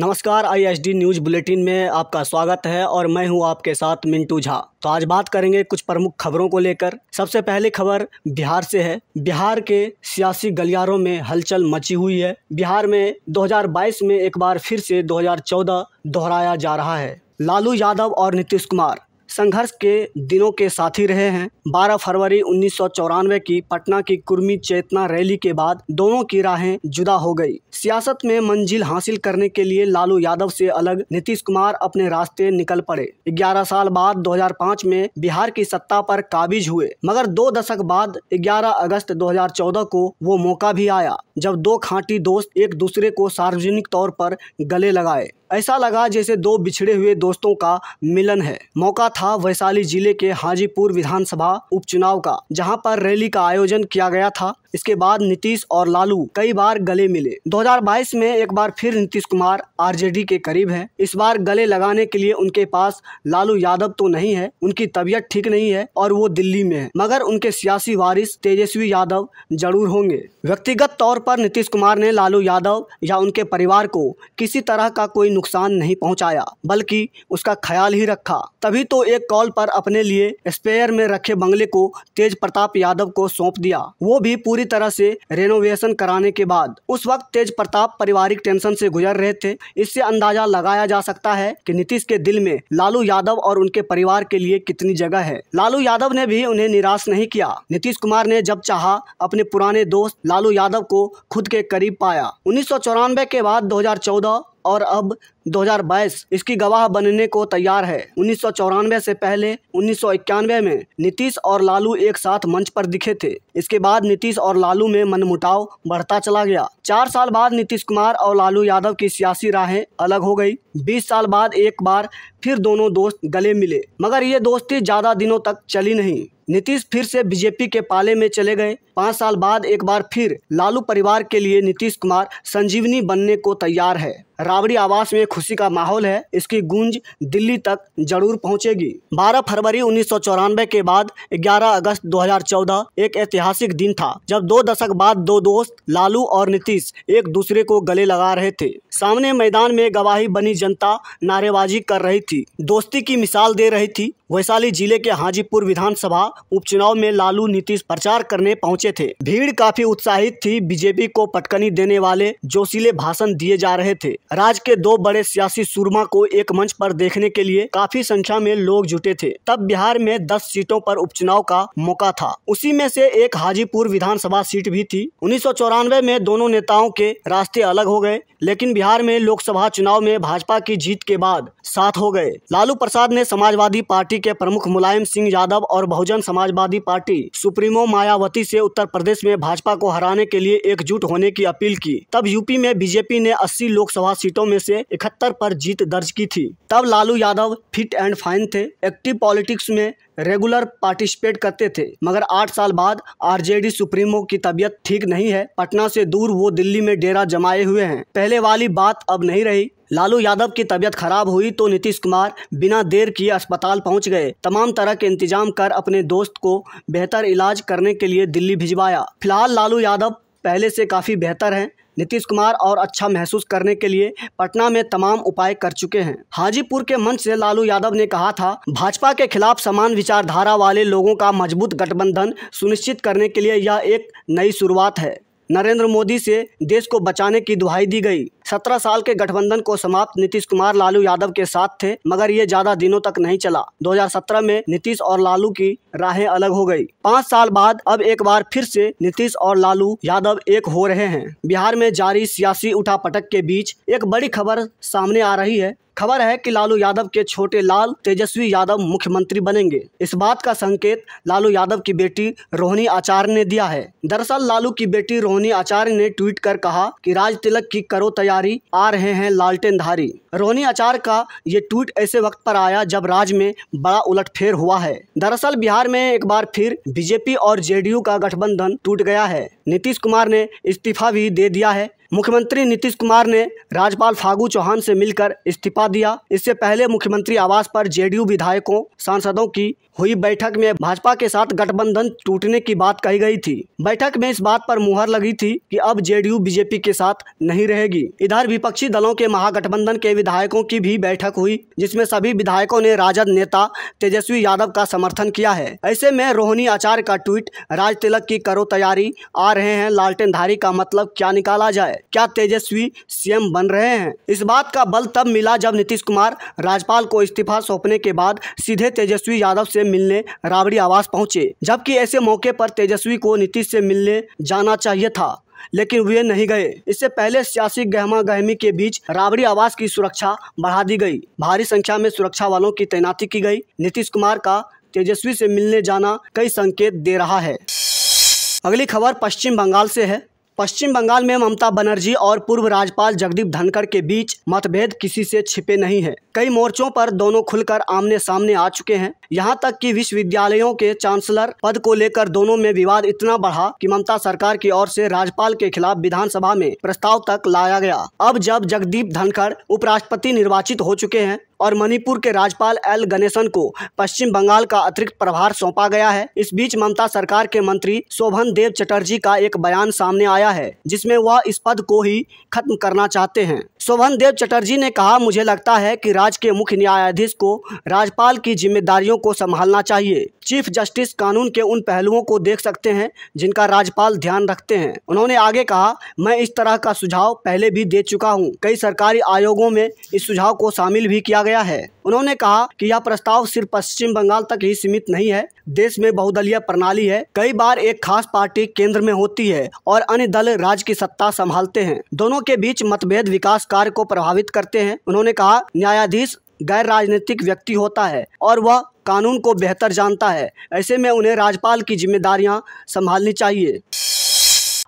नमस्कार ISD news bulletin में आपका स्वागत है और मैं हूं आपके साथ मिंटू झा तो आज बात करेंगे कुछ प्रमुख खबरों को लेकर सबसे पहले खबर बिहार से है बिहार के सियासी गलियारों में हलचल मची हुई है बिहार में 2022 में एक बार फिर से 2014 दोहराया जा रहा है लालू यादव और नीतीश कुमार संघर्ष के दिनों के साथी रहे हैं 12 फरवरी उन्नीस की पटना की कुर्मी चेतना रैली के बाद दोनों की राहें जुदा हो गई सियासत में मंजिल हासिल करने के लिए लालू यादव से अलग नीतीश कुमार अपने रास्ते निकल पड़े 11 साल बाद 2005 में बिहार की सत्ता पर काबिज हुए मगर दो दशक बाद 11 अगस्त 2014 को वो मौका भी आया जब दो खांटी दोस्त एक दूसरे को सार्वजनिक तौर पर गले लगाए ऐसा लगा जैसे दो बिछड़े हुए दोस्तों का मिलन है मौका था वैशाली जिले के हाजीपुर विधानसभा उपचुनाव का जहां पर रैली का आयोजन किया गया था इसके बाद नीतीश और लालू कई बार गले मिले 2022 में एक बार फिर नीतीश कुमार आरजेडी के करीब हैं। इस बार गले लगाने के लिए उनके पास लालू यादव तो नहीं है उनकी तबीयत ठीक नहीं है और वो दिल्ली में है मगर उनके सियासी वारिस तेजस्वी यादव जरूर होंगे व्यक्तिगत तौर पर नीतीश कुमार ने लालू यादव या उनके परिवार को किसी तरह का कोई नुकसान नहीं पहुंचाया बल्कि उसका ख्याल ही रखा तभी तो एक कॉल पर अपने लिए स्पेयर में रखे बंगले को तेज प्रताप यादव को सौंप दिया वो भी पूरी तरह से रेनोवेशन कराने के बाद उस वक्त तेज प्रताप पारिवारिक टेंशन से गुजर रहे थे इससे अंदाजा लगाया जा सकता है कि नीतीश के दिल में लालू यादव और उनके परिवार के लिए कितनी जगह है लालू यादव ने भी उन्हें निराश नहीं किया नीतीश कुमार ने जब चाह अपने पुराने दोस्त लालू यादव को खुद के करीब पाया उन्नीस के बाद 2014 और अब 2022 इसकी गवाह बनने को तैयार है उन्नीस से पहले उन्नीस में नीतीश और लालू एक साथ मंच पर दिखे थे इसके बाद नीतीश और लालू में मनमुटाव बढ़ता चला गया चार साल बाद नीतीश कुमार और लालू यादव की सियासी राहें अलग हो गई बीस साल बाद एक बार फिर दोनों दोस्त गले मिले मगर ये दोस्ती ज्यादा दिनों तक चली नहीं नीतीश फिर से बीजेपी के पाले में चले गए पाँच साल बाद एक बार फिर लालू परिवार के लिए नीतीश कुमार संजीवनी बनने को तैयार है राबड़ी आवास में खुशी का माहौल है इसकी गूंज दिल्ली तक जरूर पहुंचेगी 12 फरवरी उन्नीस के बाद 11 अगस्त 2014 एक ऐतिहासिक दिन था जब दो दशक बाद दो दोस्त लालू और नीतीश एक दूसरे को गले लगा रहे थे सामने मैदान में गवाही बनी जनता नारेबाजी कर रही थी दोस्ती की मिसाल दे रही थी वैशाली जिले के हाजीपुर विधानसभा उपचुनाव में लालू नीतीश प्रचार करने पहुंचे थे भीड़ काफी उत्साहित थी बीजेपी को पटकनी देने वाले जोशीले भाषण दिए जा रहे थे राज्य के दो बड़े सियासी सुरमा को एक मंच पर देखने के लिए काफी संख्या में लोग जुटे थे तब बिहार में दस सीटों पर उपचुनाव का मौका था उसी में से एक हाजीपुर विधानसभा सीट भी थी उन्नीस में दोनों नेताओं के रास्ते अलग हो गए लेकिन बिहार में लोकसभा चुनाव में भाजपा की जीत के बाद साथ हो गए लालू प्रसाद ने समाजवादी पार्टी पार्टी के प्रमुख मुलायम सिंह यादव और बहुजन समाजवादी पार्टी सुप्रीमो मायावती से उत्तर प्रदेश में भाजपा को हराने के लिए एकजुट होने की अपील की तब यूपी में बीजेपी ने 80 लोकसभा सीटों में से इकहत्तर पर जीत दर्ज की थी तब Lalu Yadav fit and fine थे एक्टिव पॉलिटिक्स में रेगुलर पार्टिसिपेट करते थे मगर आठ साल बाद आरजेडी सुप्रीमो की तबीयत ठीक नहीं है पटना से दूर वो दिल्ली में डेरा जमाए हुए हैं पहले वाली बात अब नहीं रही लालू यादव की तबीयत खराब हुई तो नीतीश कुमार बिना देर किए अस्पताल पहुंच गए तमाम तरह के इंतजाम कर अपने दोस्त को बेहतर इलाज करने के लिए दिल्ली भिजवाया फिलहाल लालू यादव पहले से काफ़ी बेहतर हैं नीतीश कुमार और अच्छा महसूस करने के लिए पटना में तमाम उपाय कर चुके हैं हाजीपुर के मंच से लालू यादव ने कहा था भाजपा के खिलाफ समान विचारधारा वाले लोगों का मजबूत गठबंधन सुनिश्चित करने के लिए यह एक नई शुरुआत है नरेंद्र मोदी से देश को बचाने की दुहाई दी गई सत्रह साल के गठबंधन को समाप्त नीतीश कुमार लालू यादव के साथ थे मगर ये ज्यादा दिनों तक नहीं चला 2017 में नीतीश और लालू की राहें अलग हो गई पाँच साल बाद अब एक बार फिर से नीतीश और लालू यादव एक हो रहे हैं बिहार में जारी सियासी उठापटक के बीच एक बड़ी खबर सामने आ रही है खबर है कि लालू यादव के छोटे लाल तेजस्वी यादव मुख्यमंत्री बनेंगे इस बात का संकेत लालू यादव की बेटी रोहिणी आचार्य ने दिया है दरअसल लालू की बेटी रोहिणी आचार्य ने ट्वीट कर कहा कि राज तिलक की करो तैयारी आ रहे हैं लालटेनधारी रोहिणी आचार्य का ये ट्वीट ऐसे वक्त पर आया जब राज्य में बड़ा उलटफेर हुआ है दरअसल बिहार में एक बार फिर बीजेपी और जेडीयू का गठबंधन टूट गया है नीतीश कुमार ने इस्तीफा भी दे दिया है मुख्यमंत्री नीतीश कुमार ने राज्यपाल फागू चौहान से मिलकर इस्तीफा दिया इससे पहले मुख्यमंत्री आवास पर जेडीयू विधायकों सांसदों की हुई बैठक में भाजपा के साथ गठबंधन टूटने की बात कही गई थी बैठक में इस बात पर मुहर लगी थी कि अब जेडीयू बीजेपी के साथ नहीं रहेगी इधर विपक्षी दलों के महागठबंधन के विधायकों की भी बैठक हुई जिसमे सभी विधायकों ने राजद नेता तेजस्वी यादव का समर्थन किया है ऐसे में रोहिणी आचार्य का ट्वीट राज तिलक की करो तैयारी आ रहे हैं लालटेनधारी का मतलब क्या निकाला जाए क्या तेजस्वी सीएम बन रहे हैं इस बात का बल तब मिला जब नीतीश कुमार राज्यपाल को इस्तीफा सौंपने के बाद सीधे तेजस्वी यादव से मिलने राबड़ी आवास पहुंचे जबकि ऐसे मौके पर तेजस्वी को नीतीश से मिलने जाना चाहिए था लेकिन वे नहीं गए इससे पहले सियासी गहमा गहमी के बीच राबड़ी आवास की सुरक्षा बढ़ा दी गई भारी संख्या में सुरक्षा वालों की तैनाती की गई नीतीश कुमार का तेजस्वी से मिलने जाना कई संकेत दे रहा है अगली खबर पश्चिम बंगाल से है पश्चिम बंगाल में ममता बनर्जी और पूर्व राज्यपाल जगदीप धनखड़ के बीच मतभेद किसी से छिपे नहीं है कई मोर्चों पर दोनों खुलकर आमने सामने आ चुके हैं यहां तक कि विश्वविद्यालयों के चांसलर पद को लेकर दोनों में विवाद इतना बढ़ा कि ममता सरकार की ओर से राज्यपाल के खिलाफ विधानसभा में प्रस्ताव तक लाया गया अब जब जगदीप धनखड़ उपराष्ट्रपति निर्वाचित हो चुके हैं और मणिपुर के राज्यपाल एल गणेशन को पश्चिम बंगाल का अतिरिक्त प्रभार सौंपा गया है इस बीच ममता सरकार के मंत्री शोभन देव चटर्जी का एक बयान सामने आया है जिसमें वह इस पद को ही खत्म करना चाहते हैं शोभन देव चटर्जी ने कहा मुझे लगता है कि राज्य के मुख्य न्यायाधीश को राज्यपाल की जिम्मेदारियों को संभालना चाहिए चीफ जस्टिस कानून के उन पहलुओं को देख सकते हैं जिनका राज्यपाल ध्यान रखते हैं उन्होंने आगे कहा मैं इस तरह का सुझाव पहले भी दे चुका हूँ कई सरकारी आयोगों में इस सुझाव को शामिल भी किया गया है उन्होंने कहा कि यह प्रस्ताव सिर्फ पश्चिम बंगाल तक ही सीमित नहीं है देश में बहुदलीय प्रणाली है कई बार एक खास पार्टी केंद्र में होती है और अन्य दल राज्य की सत्ता संभालते हैं दोनों के बीच मतभेद विकास कार्य को प्रभावित करते हैं उन्होंने कहा न्यायाधीश गैर राजनीतिक व्यक्ति होता है और वह कानून को बेहतर जानता है ऐसे में उन्हें राज्यपाल की जिम्मेदारियां संभालनी चाहिए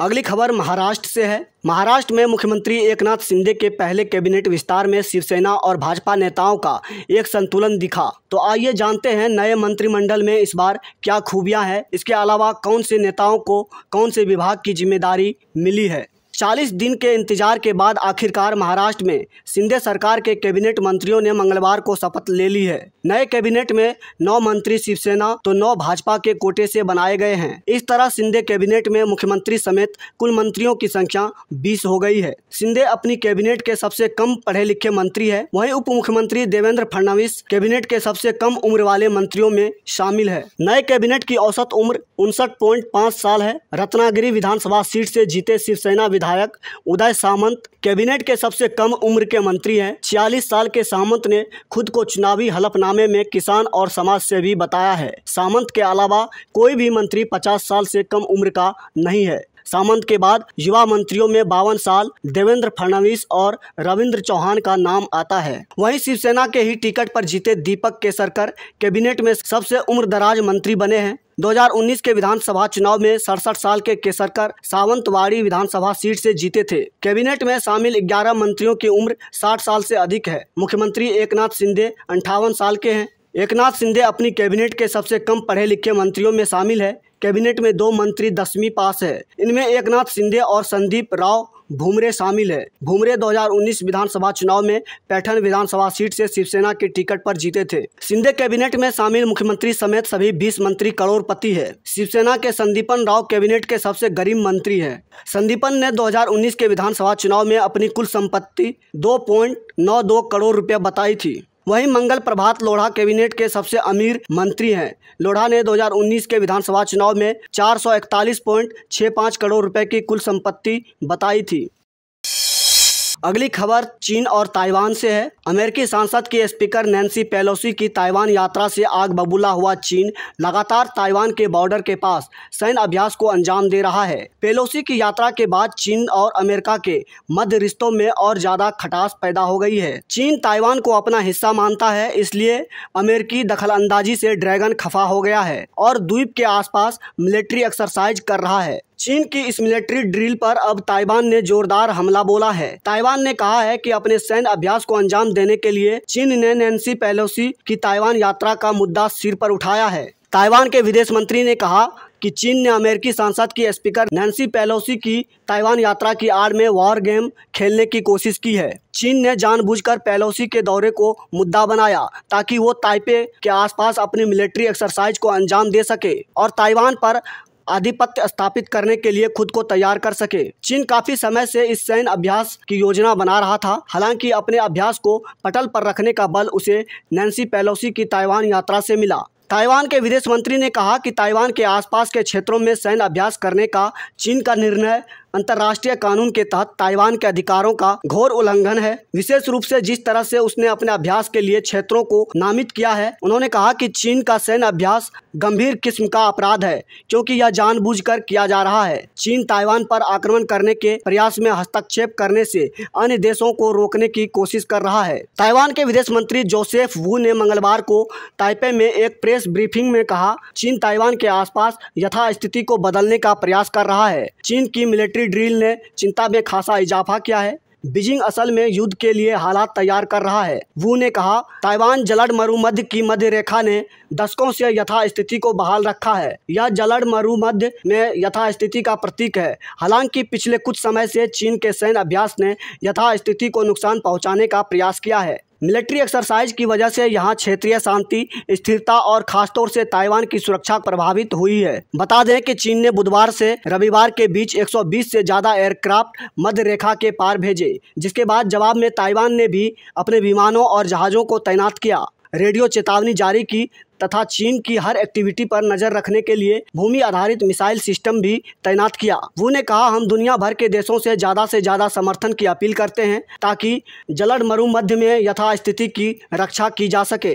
अगली खबर महाराष्ट्र से है महाराष्ट्र में मुख्यमंत्री एकनाथ शिंदे के पहले कैबिनेट विस्तार में शिवसेना और भाजपा नेताओं का एक संतुलन दिखा तो आइए जानते हैं नए मंत्रिमंडल में इस बार क्या खूबियां हैं इसके अलावा कौन से नेताओं को कौन से विभाग की जिम्मेदारी मिली है चालीस दिन के इंतजार के बाद आखिरकार महाराष्ट्र में सिंधे सरकार के कैबिनेट मंत्रियों ने मंगलवार को शपथ ले ली है नए कैबिनेट में नौ मंत्री शिवसेना तो नौ भाजपा के कोटे से बनाए गए हैं इस तरह सिंधे कैबिनेट में मुख्यमंत्री समेत कुल मंत्रियों की संख्या बीस हो गई है सिंधे अपनी कैबिनेट के सबसे कम पढ़े लिखे मंत्री है वही उप मुख्यमंत्री देवेंद्र फडणवीस कैबिनेट के सबसे कम उम्र वाले मंत्रियों में शामिल है नए कैबिनेट की औसत उम्र उनसठ साल है रत्नागिरी विधानसभा सीट ऐसी जीते शिवसेना विधायक उदय सामंत कैबिनेट के सबसे कम उम्र के मंत्री हैं छियालीस साल के सामंत ने खुद को चुनावी हलफनामे में किसान और समाज से भी बताया है सामंत के अलावा कोई भी मंत्री 50 साल से कम उम्र का नहीं है सामंत के बाद युवा मंत्रियों में बावन साल देवेंद्र फडणवीस और रविंद्र चौहान का नाम आता है वहीं शिवसेना के ही टिकट पर जीते दीपक केसरकर कैबिनेट में सबसे उम्रदराज मंत्री बने हैं 2019 के विधानसभा चुनाव में सड़सठ साल के केसरकर सावंतवाड़ी विधानसभा सीट से जीते थे कैबिनेट में शामिल 11 मंत्रियों की उम्र 60 साल से अधिक है मुख्यमंत्री एकनाथ सिंधे अंठावन साल के हैं एकनाथ शिंदे अपनी कैबिनेट के सबसे कम पढ़े लिखे मंत्रियों में शामिल है कैबिनेट में दो मंत्री दसवीं पास है इनमें एकनाथ शिंदे और संदीप राव भूमरे शामिल है भूमरे 2019 विधानसभा चुनाव में पैठन विधानसभा सीट से शिवसेना के टिकट पर जीते थे सिंधे कैबिनेट में शामिल मुख्यमंत्री समेत सभी 20 मंत्री करोड़पति है शिवसेना के संदीपन राव कैबिनेट के सबसे गरीब मंत्री है संदीपन ने 2019 के विधानसभा चुनाव में अपनी कुल संपत्ति दो नौ दो करोड़ रुपया बताई थी वहीं मंगल प्रभात लोढ़ा कैबिनेट के सबसे अमीर मंत्री हैं लोढ़ा ने 2019 के विधानसभा चुनाव में चार करोड़ रुपए की कुल संपत्ति बताई थी अगली खबर चीन और ताइवान से है अमेरिकी सांसद की स्पीकर नैन्सी पेलोसी की ताइवान यात्रा से आग बबूला हुआ चीन लगातार ताइवान के बॉर्डर के पास सैन्य अभ्यास को अंजाम दे रहा है पेलोसी की यात्रा के बाद चीन और अमेरिका के मध्य रिश्तों में और ज्यादा खटास पैदा हो गई है चीन ताइवान को अपना हिस्सा मानता है इसलिए अमेरिकी दखल से ड्रैगन खफा हो गया है और द्वीप के आसपास मिलिट्री एक्सरसाइज कर रहा है चीन की इस मिलिट्री ड्रिल पर अब ताइवान ने जोरदार हमला बोला है ताइवान ने कहा है कि अपने सैन्य अभ्यास को अंजाम देने के लिए चीन ने नैन्सी पेलोसी की ताइवान यात्रा का मुद्दा सिर पर उठाया है ताइवान के विदेश मंत्री ने कहा कि चीन ने अमेरिकी सांसद की स्पीकर नैन्सी पेलोसी की ताइवान यात्रा की आड़ में वॉर गेम खेलने की कोशिश की है चीन ने जानबूझकर पेलोसी के दौरे को मुद्दा बनाया ताकि वो ताइपे के आसपास अपनी मिलिट्री एक्सरसाइज को अंजाम दे सके और ताइवान पर आधिपत्य स्थापित करने के लिए खुद को तैयार कर सके चीन काफी समय से इस सैन्य अभ्यास की योजना बना रहा था हालांकि अपने अभ्यास को पटल पर रखने का बल उसे नैन्सी पेलोसी की ताइवान यात्रा से मिला ताइवान के विदेश मंत्री ने कहा कि ताइवान के आसपास के क्षेत्रों में सैन्य अभ्यास करने का चीन का निर्णय अंतर्राष्ट्रीय कानून के तहत ताइवान के अधिकारों का घोर उल्लंघन है विशेष रूप से जिस तरह से उसने अपने अभ्यास के लिए क्षेत्रों को नामित किया है उन्होंने कहा कि चीन का सैन्य अभ्यास गंभीर किस्म का अपराध है क्योंकि यह जानबूझकर किया जा रहा है चीन ताइवान पर आक्रमण करने के प्रयास में हस्तक्षेप करने से अन्य देशों को रोकने की कोशिश कर रहा है ताइवान के विदेश मंत्री जोसेफ वू ने मंगलवार को ताइपे में एक प्रेस ब्रीफिंग में कहा चीन ताइवान के आसपास यथास्थिति को बदलने का प्रयास कर रहा है चीन की मिलिट्री मिलिट्री ड्रिल ने चिंता में खासा इजाफा किया है बीजिंग असल में युद्ध के लिए हालात तैयार कर रहा है वो ने कहा ताइवान जलड मरुमध्य की मध्य रेखा ने दशकों से यथास्थिति को बहाल रखा है यह जलड मरुमध्य में यथास्थिति का प्रतीक है हालांकि पिछले कुछ समय से चीन के सैन्य अभ्यास ने यथास्थिति को नुकसान पहुंचाने का प्रयास किया है मिलिट्री एक्सरसाइज की वजह से यहां क्षेत्रीय शांति स्थिरता और खासतौर से ताइवान की सुरक्षा प्रभावित हुई है बता दें कि चीन ने बुधवार से रविवार के बीच 120 से ज्यादा एयरक्राफ्ट मध्य रेखा के पार भेजे जिसके बाद जवाब में ताइवान ने भी अपने विमानों और जहाजों को तैनात किया रेडियो चेतावनी जारी की तथा चीन की हर एक्टिविटी पर नजर रखने के लिए भूमि आधारित मिसाइल सिस्टम भी तैनात किया वो ने कहा हम दुनिया भर के देशों से ज्यादा से ज्यादा समर्थन की अपील करते हैं ताकि जलड़ मरु मध्य में यथास्थिति की रक्षा की जा सके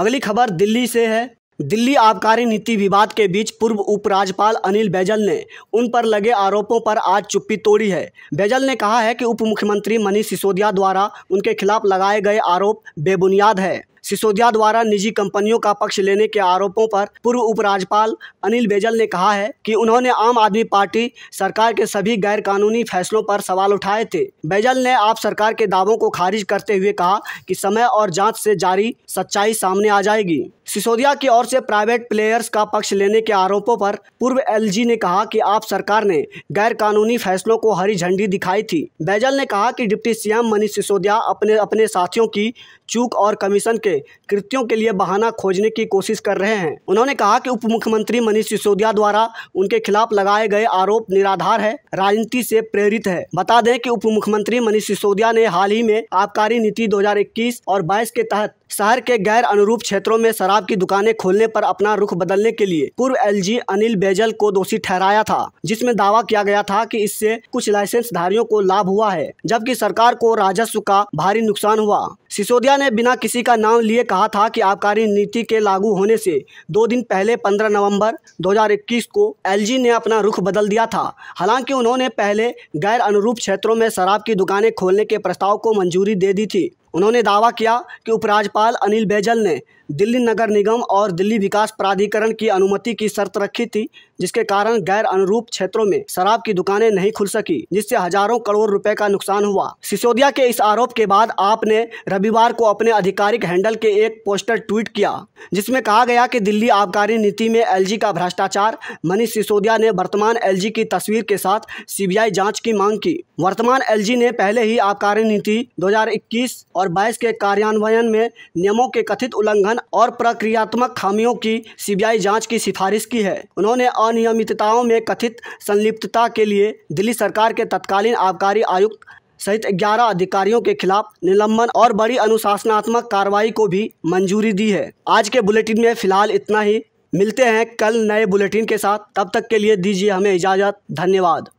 अगली खबर दिल्ली से है दिल्ली आबकारी नीति विवाद के बीच पूर्व उपराज्यपाल अनिल बैजल ने उन पर लगे आरोपों पर आज चुप्पी तोड़ी है बैजल ने कहा है कि उप मुख्यमंत्री मनीष सिसोदिया द्वारा उनके खिलाफ लगाए गए आरोप बेबुनियाद है सिसोदिया द्वारा निजी कंपनियों का पक्ष लेने के आरोपों पर पूर्व उपराज्यपाल अनिल बैजल ने कहा है कि उन्होंने आम आदमी पार्टी सरकार के सभी गैर कानूनी फैसलों पर सवाल उठाए थे बैजल ने आप सरकार के दावों को खारिज करते हुए कहा कि समय और जाँच से जारी सच्चाई सामने आ जाएगी सिसोदिया की ओर से प्राइवेट प्लेयर्स का पक्ष लेने के आरोपों पर पूर्व एलजी ने कहा कि आप सरकार ने गैर कानूनी फैसलों को हरी झंडी दिखाई थी बैजल ने कहा कि डिप्टी सीएम मनीष सिसोदिया अपने अपने साथियों की चूक और कमीशन के कृत्यों के लिए बहाना खोजने की कोशिश कर रहे हैं उन्होंने कहा कि उप मुख्यमंत्री मनीष सिसोदिया द्वारा उनके खिलाफ लगाए गए आरोप निराधार है राजनीति से प्रेरित है बता दें कि उप मुख्यमंत्री मनीष सिसोदिया ने हाल ही में आबकारी नीति 2021 और 22 के तहत शहर के गैर अनुरूप क्षेत्रों में शराब की दुकानें खोलने पर अपना रुख बदलने के लिए पूर्व एलजी अनिल बेजल को दोषी ठहराया था जिसमें दावा किया गया था कि इससे कुछ लाइसेंस धारियों को लाभ हुआ है जबकि सरकार को राजस्व का भारी नुकसान हुआ सिसोदिया ने बिना किसी का नाम लिए कहा था कि आबकारी नीति के लागू होने से दो दिन पहले 15 नवंबर 2021 को एलजी ने अपना रुख बदल दिया था हालांकि उन्होंने पहले गैर अनुरूप क्षेत्रों में शराब की दुकानें खोलने के प्रस्ताव को मंजूरी दे दी थी उन्होंने दावा किया कि उपराज्यपाल अनिल बैजल ने दिल्ली नगर निगम और दिल्ली विकास प्राधिकरण की अनुमति की शर्त रखी थी जिसके कारण गैर अनुरूप क्षेत्रों में शराब की दुकानें नहीं खुल सकी जिससे हजारों करोड़ रुपए का नुकसान हुआ सिसोदिया के इस आरोप के बाद आपने रविवार को अपने आधिकारिक हैंडल के एक पोस्टर ट्वीट किया जिसमें कहा गया कि दिल्ली आबकारी नीति में एलजी का भ्रष्टाचार मनीष सिसोदिया ने वर्तमान एलजी की तस्वीर के साथ सीबीआई जांच की मांग की वर्तमान एलजी ने पहले ही आबकारी नीति 2021 और 22 के कार्यान्वयन में नियमों के कथित उल्लंघन और प्रक्रियात्मक खामियों की सीबीआई जांच की सिफारिश की है उन्होंने अनियमितताओं में कथित संलिप्तता के लिए दिल्ली सरकार के तत्कालीन आबकारी आयुक्त सहित 11 अधिकारियों के खिलाफ निलंबन और बड़ी अनुशासनात्मक कार्रवाई को भी मंजूरी दी है आज के बुलेटिन में फिलहाल इतना ही मिलते हैं कल नए बुलेटिन के साथ तब तक के लिए दीजिए हमें इजाज़त धन्यवाद